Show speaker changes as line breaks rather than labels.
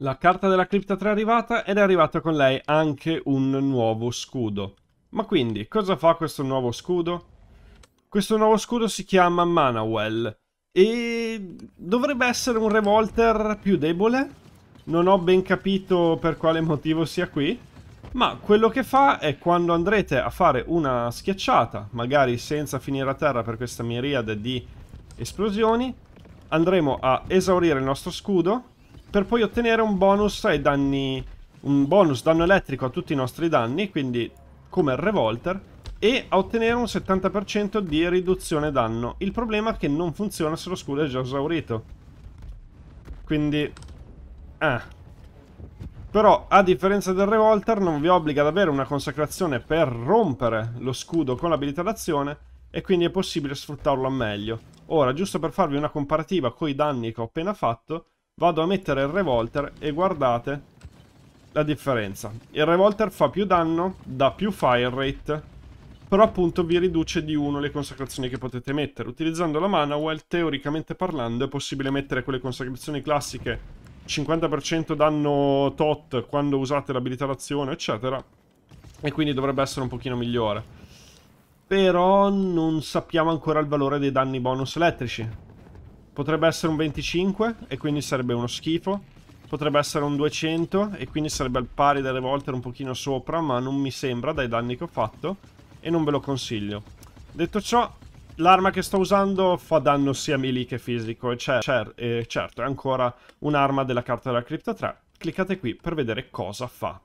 La carta della cripta 3 è arrivata ed è arrivato con lei anche un nuovo scudo. Ma quindi, cosa fa questo nuovo scudo? Questo nuovo scudo si chiama Manawell e dovrebbe essere un revolter più debole. Non ho ben capito per quale motivo sia qui. Ma quello che fa è quando andrete a fare una schiacciata, magari senza finire a terra per questa miriade di esplosioni, andremo a esaurire il nostro scudo per poi ottenere un bonus ai danni un bonus danno elettrico a tutti i nostri danni, quindi come il revolter, e a ottenere un 70% di riduzione danno. Il problema è che non funziona se lo scudo è già esaurito. Quindi... Ah. Però, a differenza del revolter, non vi obbliga ad avere una consacrazione per rompere lo scudo con l'abilità d'azione, e quindi è possibile sfruttarlo al meglio. Ora, giusto per farvi una comparativa con i danni che ho appena fatto, Vado a mettere il revolter e guardate la differenza. Il revolter fa più danno, dà più fire rate, però appunto vi riduce di 1 le consacrazioni che potete mettere. Utilizzando la Manawell, teoricamente parlando, è possibile mettere quelle consacrazioni classiche 50% danno tot quando usate l'abilità d'azione, eccetera. E quindi dovrebbe essere un pochino migliore. Però non sappiamo ancora il valore dei danni bonus elettrici. Potrebbe essere un 25 e quindi sarebbe uno schifo. Potrebbe essere un 200 e quindi sarebbe al pari delle volte un pochino sopra, ma non mi sembra dai danni che ho fatto e non ve lo consiglio. Detto ciò, l'arma che sto usando fa danno sia melee che fisico e, cer e certo è ancora un'arma della carta della cripta 3. Cliccate qui per vedere cosa fa.